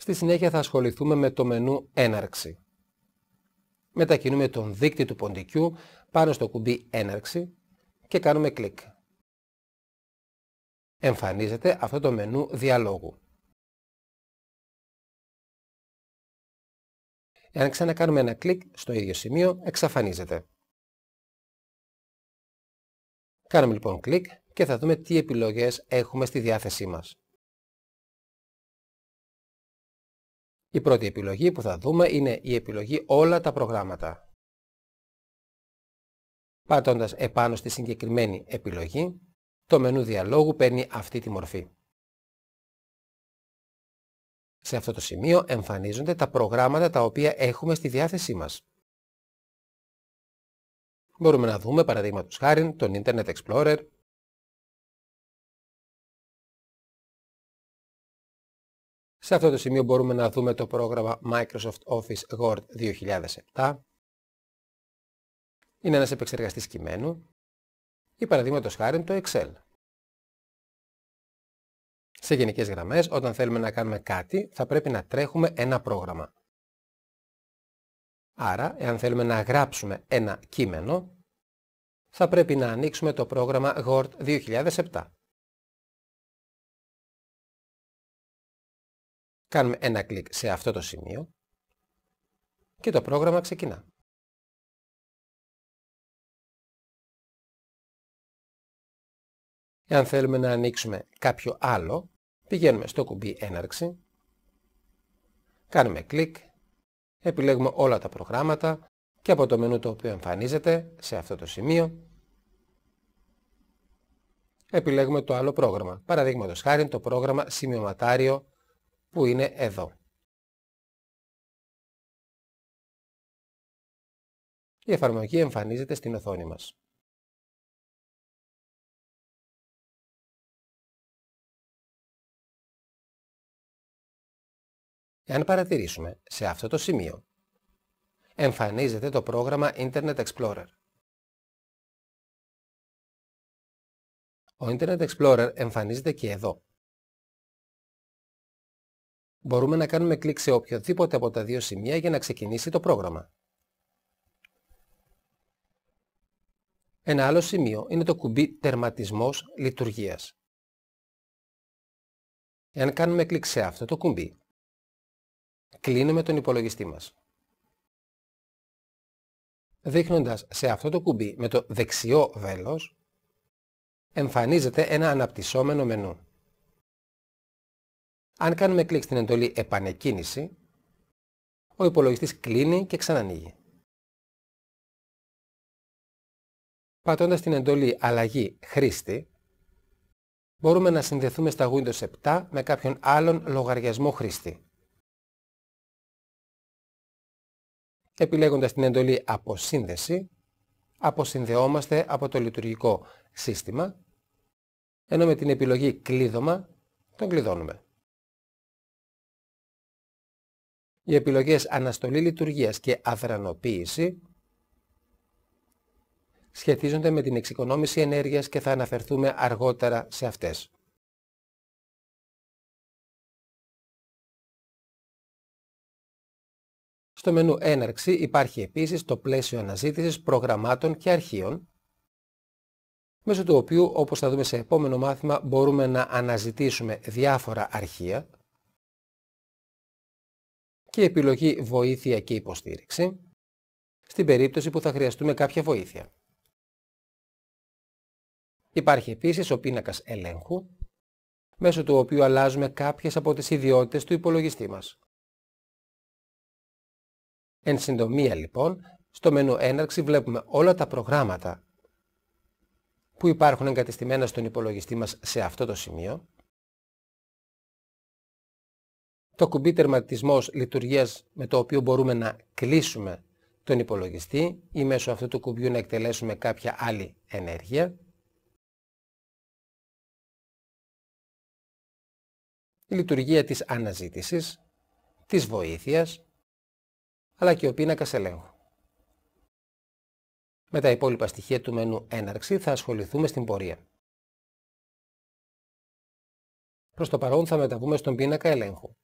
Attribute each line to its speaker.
Speaker 1: Στη συνέχεια θα ασχοληθούμε με το μενού Έναρξη. Μετακινούμε τον δείκτη του ποντικού πάνω στο κουμπί Έναρξη και κάνουμε κλικ. Εμφανίζεται αυτό το μενού
Speaker 2: διαλόγου.
Speaker 1: Εάν ξανακάνουμε ένα κλικ στο ίδιο σημείο, εξαφανίζεται. Κάνουμε λοιπόν κλικ και θα δούμε τι επιλογές έχουμε στη διάθεσή μας. Η πρώτη επιλογή που θα δούμε είναι η επιλογή όλα τα προγράμματα. Πατώντας επάνω στη συγκεκριμένη επιλογή, το μενού διαλόγου παίρνει αυτή τη μορφή. Σε αυτό το σημείο εμφανίζονται τα προγράμματα τα οποία
Speaker 2: έχουμε στη διάθεσή μας. Μπορούμε να δούμε παραδείγματος χάρη τον Internet Explorer,
Speaker 1: Σε αυτό το σημείο μπορούμε να δούμε το πρόγραμμα Microsoft Office Word 2007. Είναι ένας επεξεργαστής κειμένου ή παραδείγματος χάρη το Excel. Σε γενικές γραμμές, όταν θέλουμε να κάνουμε κάτι, θα πρέπει να τρέχουμε ένα πρόγραμμα. Άρα, εάν θέλουμε να γράψουμε ένα κείμενο, θα πρέπει να ανοίξουμε το πρόγραμμα Word 2007. Κάνουμε ένα κλικ σε αυτό το σημείο
Speaker 2: και το πρόγραμμα ξεκινά.
Speaker 1: Εάν θέλουμε να ανοίξουμε κάποιο άλλο, πηγαίνουμε στο κουμπί έναρξη, κάνουμε κλικ, επιλέγουμε όλα τα προγράμματα και από το μενού το οποίο εμφανίζεται σε αυτό το σημείο, επιλέγουμε το άλλο πρόγραμμα. το χάρη το πρόγραμμα σημειωματάριο που είναι εδώ.
Speaker 2: Η εφαρμογή εμφανίζεται στην οθόνη μας. Εάν παρατηρήσουμε, σε αυτό το σημείο
Speaker 1: εμφανίζεται το πρόγραμμα Internet Explorer. Ο Internet Explorer εμφανίζεται και εδώ. Μπορούμε να κάνουμε κλικ σε οποιοδήποτε από τα δύο σημεία για να ξεκινήσει το πρόγραμμα. Ένα άλλο σημείο είναι το κουμπί «Τερματισμός λειτουργίας». Εάν κάνουμε κλικ σε αυτό το κουμπί, κλείνουμε τον υπολογιστή μας. Δείχνοντας σε αυτό το κουμπί με το δεξιό βέλος, εμφανίζεται ένα αναπτυσσόμενο μενού. Αν κάνουμε κλικ στην εντολή επανεκκίνηση, ο υπολογιστής κλείνει και ξανανοίγει. Πατώντας την εντολή αλλαγή χρήστη, μπορούμε να συνδεθούμε στα Windows 7 με κάποιον άλλον λογαριασμό χρήστη. Επιλέγοντας την εντολή αποσύνδεση, αποσυνδεόμαστε από το λειτουργικό σύστημα, ενώ με την επιλογή κλείδωμα τον κλειδώνουμε. Οι επιλογές αναστολή λειτουργίας και αδρανοποίηση σχετίζονται με την εξοικονόμηση ενέργειας και θα αναφερθούμε αργότερα σε αυτές. Στο μενού Έναρξη υπάρχει επίσης το πλαίσιο αναζήτησης προγραμμάτων και αρχείων, μέσω του οποίου, όπως θα δούμε σε επόμενο μάθημα, μπορούμε να αναζητήσουμε διάφορα αρχεία, και η επιλογή Βοήθεια και υποστήριξη στην περίπτωση που θα χρειαστούμε κάποια βοήθεια. Υπάρχει επίσης ο πίνακας ελέγχου, μέσω του οποίου αλλάζουμε κάποιες από τις ιδιότητες του υπολογιστή μας. Εν συντομία λοιπόν, στο μενού έναρξη βλέπουμε όλα τα προγράμματα που υπάρχουν εγκατεστημένα στον υπολογιστή μας σε αυτό το σημείο το κουμπί τερματισμός λειτουργίας με το οποίο μπορούμε να κλείσουμε τον υπολογιστή ή μέσω αυτού του κουμπιού να εκτελέσουμε κάποια άλλη ενέργεια. Η λειτουργία της αναζήτησης, της βοήθειας, αλλά και ο πίνακας ελέγχου. Με τα υπόλοιπα στοιχεία του μενού έναρξη θα ασχοληθούμε στην πορεία. Προς το παρόν
Speaker 2: θα μεταβούμε στον πίνακα ελέγχου.